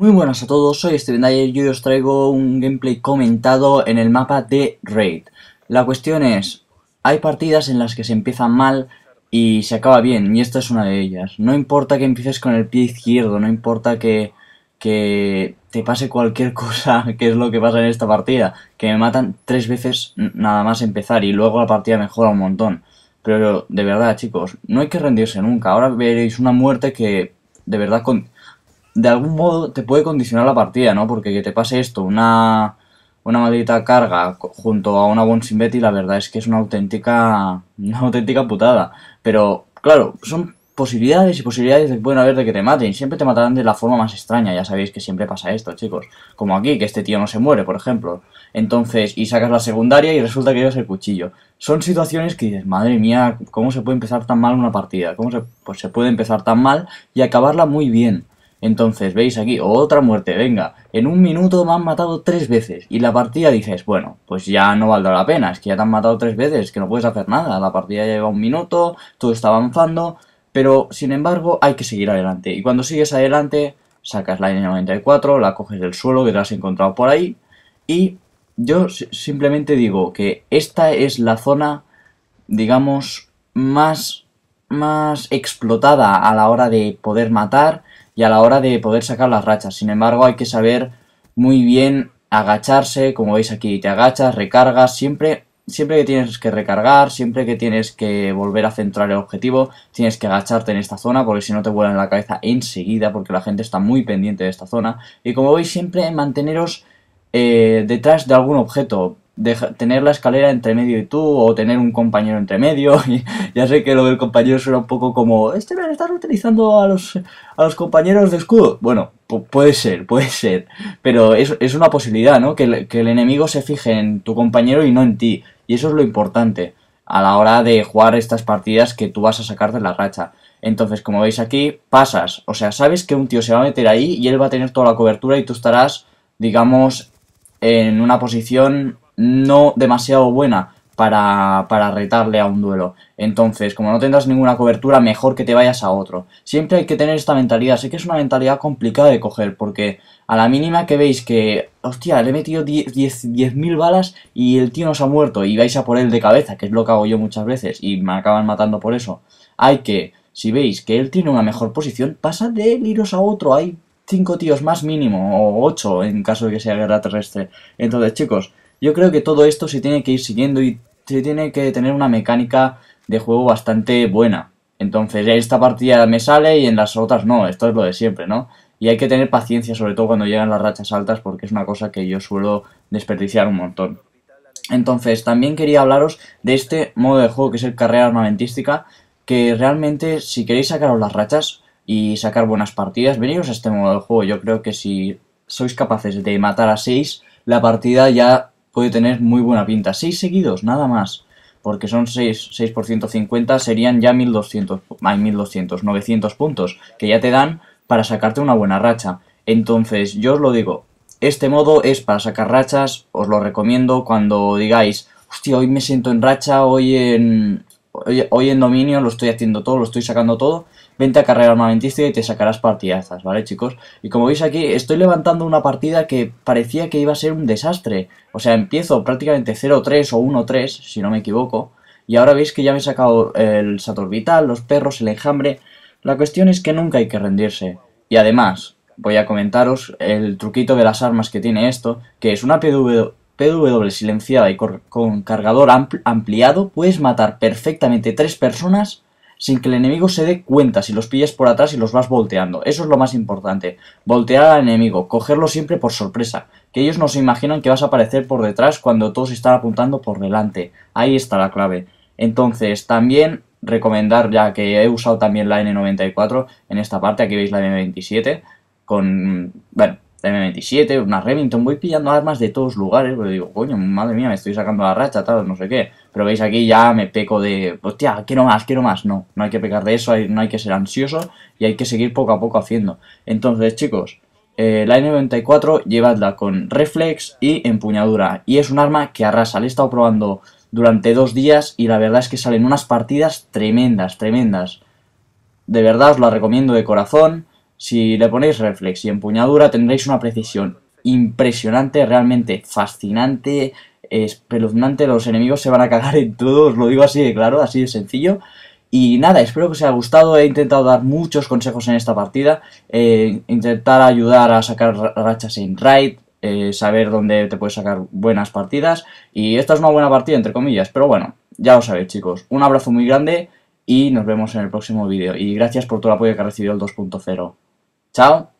Muy buenas a todos, soy Steven Dyer y hoy os traigo un gameplay comentado en el mapa de Raid. La cuestión es, hay partidas en las que se empieza mal y se acaba bien, y esta es una de ellas. No importa que empieces con el pie izquierdo, no importa que, que te pase cualquier cosa, que es lo que pasa en esta partida, que me matan tres veces nada más empezar y luego la partida mejora un montón. Pero de verdad chicos, no hay que rendirse nunca, ahora veréis una muerte que de verdad... Con de algún modo te puede condicionar la partida, ¿no? Porque que te pase esto, una, una maldita carga junto a una buen la verdad es que es una auténtica, una auténtica putada. Pero, claro, son posibilidades y posibilidades que pueden haber de que te maten. Siempre te matarán de la forma más extraña. Ya sabéis que siempre pasa esto, chicos. Como aquí, que este tío no se muere, por ejemplo. Entonces, y sacas la secundaria y resulta que llevas el cuchillo. Son situaciones que dices, madre mía, ¿cómo se puede empezar tan mal una partida? ¿Cómo se, pues se puede empezar tan mal y acabarla muy bien? Entonces, veis aquí, otra muerte, venga, en un minuto me han matado tres veces. Y la partida dices, bueno, pues ya no valdrá la pena, es que ya te han matado tres veces, que no puedes hacer nada. La partida ya lleva un minuto, todo está avanzando, pero sin embargo hay que seguir adelante. Y cuando sigues adelante, sacas la N94, la coges del suelo que te has encontrado por ahí. Y yo simplemente digo que esta es la zona, digamos, más, más explotada a la hora de poder matar y a la hora de poder sacar las rachas. Sin embargo, hay que saber muy bien agacharse, como veis aquí, te agachas, recargas, siempre, siempre que tienes que recargar, siempre que tienes que volver a centrar el objetivo, tienes que agacharte en esta zona porque si no te vuelan la cabeza enseguida porque la gente está muy pendiente de esta zona. Y como veis, siempre manteneros eh, detrás de algún objeto, tener la escalera entre medio y tú o tener un compañero entre medio. Y, ya sé que lo del compañero suena un poco como, este me estás utilizando a los, a los compañeros de escudo. Bueno, puede ser, puede ser. Pero es, una posibilidad, ¿no? Que el, que el enemigo se fije en tu compañero y no en ti. Y eso es lo importante a la hora de jugar estas partidas que tú vas a sacar de la racha. Entonces, como veis aquí, pasas. O sea, sabes que un tío se va a meter ahí y él va a tener toda la cobertura y tú estarás, digamos, en una posición no demasiado buena para, para, retarle a un duelo. Entonces, como no tendrás ninguna cobertura, mejor que te vayas a otro. Siempre hay que tener esta mentalidad. Sé que es una mentalidad complicada de coger, porque a la mínima que veis que, hostia, le he metido 10.000 balas y el tío nos ha muerto y vais a por él de cabeza, que es lo que hago yo muchas veces y me acaban matando por eso. Hay que, si veis que él tiene una mejor posición, pasa de él iros a otro. Hay cinco tíos más mínimo, o ocho en caso de que sea guerra terrestre. Entonces, chicos, yo creo que todo esto se tiene que ir siguiendo y se tiene que tener una mecánica de juego bastante buena. Entonces, esta partida me sale y en las otras no, esto es lo de siempre, ¿no? Y hay que tener paciencia, sobre todo cuando llegan las rachas altas, porque es una cosa que yo suelo desperdiciar un montón. Entonces, también quería hablaros de este modo de juego que es el carrera armamentística, que realmente si queréis sacaros las rachas y sacar buenas partidas, veniros a este modo de juego. Yo creo que si sois capaces de matar a 6, la partida ya puede tener muy buena pinta. 6 seguidos, nada más. Porque son 6, 6 por 150 serían ya 1200, hay 1200, 900 puntos que ya te dan para sacarte una buena racha. Entonces, yo os lo digo, este modo es para sacar rachas, os lo recomiendo cuando digáis, hostia, hoy me siento en racha, hoy en, hoy, en dominio lo estoy haciendo todo, lo estoy sacando todo, vente a carrera armamenticio y te sacarás partidazas, ¿vale chicos? Y como veis aquí, estoy levantando una partida que parecía que iba a ser un desastre, o sea, empiezo prácticamente 0-3 o 1-3, si no me equivoco, y ahora veis que ya me he sacado eh, el sator los perros, el enjambre, la cuestión es que nunca hay que rendirse, y además... Voy a comentaros el truquito de las armas que tiene esto, que es una, Pw... PW silenciada y con cargador ampliado, puedes matar perfectamente tres personas sin que el enemigo se dé cuenta si los pillas por atrás y los vas volteando. Eso es lo más importante. Voltear al enemigo, cogerlo siempre por sorpresa. Que ellos no se imaginan que vas a aparecer por detrás cuando todos están apuntando por delante. Ahí está la clave. Entonces, también recomendar, ya que he usado también la N94 en esta parte, aquí veis la N27, con, bueno, M27, una Remington, voy pillando armas de todos lugares, pero digo, coño, madre mía, me estoy sacando la racha, tal, no sé qué. Pero veis aquí ya me peco de, hostia, quiero más, quiero más. No, no hay que pecar de eso, no hay que ser ansioso y hay que seguir poco a poco haciendo. Entonces, chicos, eh, la m 94 llevadla con reflex y empuñadura. Y es un arma que arrasa, le he estado probando durante dos días y la verdad es que salen unas partidas tremendas, tremendas. De verdad os la recomiendo de corazón. Si le ponéis reflex y empuñadura tendréis una precisión impresionante, realmente fascinante, espeluznante. Los enemigos se van a cagar en todos, os lo digo así de claro, así de sencillo. Y nada, espero que os haya gustado. He intentado dar muchos consejos en esta partida. Eh, intentar ayudar a sacar rachas en raid. Eh, saber dónde te puedes sacar buenas partidas. Y esta es una buena partida, entre comillas. Pero bueno, ya lo sabéis, chicos. Un abrazo muy grande y nos vemos en el próximo vídeo. Y gracias por todo el apoyo que ha recibido el 2.0. Chao.